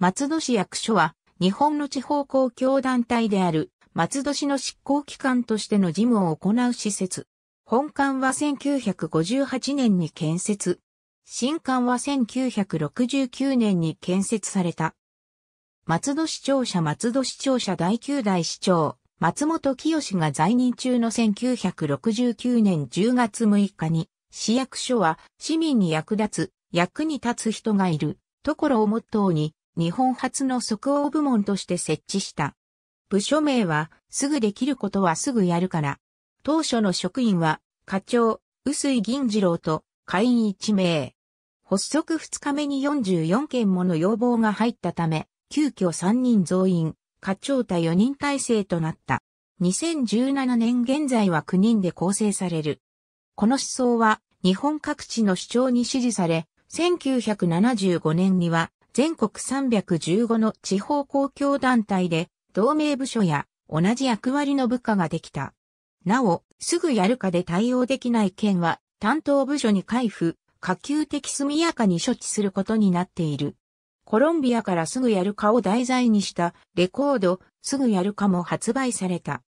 松戸市役所は、日本の地方公共団体である、松戸市の執行機関としての事務を行う施設。本館は1958年に建設。新館は1969年に建設された。松戸市庁舎松戸市庁舎第9代市長、松本清が在任中の1969年10月6日に、市役所は市民に役立つ、役に立つ人がいる、ところをモットーに、日本初の即応部門として設置した。部署名は、すぐできることはすぐやるから。当初の職員は、課長、臼井銀次郎と、会員1名。発足2日目に44件もの要望が入ったため、急遽3人増員、課長隊4人体制となった。2017年現在は9人で構成される。この思想は日本各地の主張に支持され、1975年には全国315の地方公共団体で、同盟部署や同じ役割の部下ができた。なお、すぐやるかで対応できない県は、担当部署に開付、可及的速やかに処置することになっている。コロンビアからすぐやるかを題材にしたレコード、すぐやるかも発売された。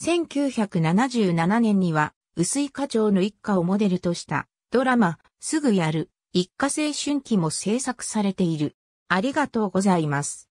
1977年には、薄い課長の一家をモデルとしたドラマ、すぐやる、一家青春期も制作されている。ありがとうございます。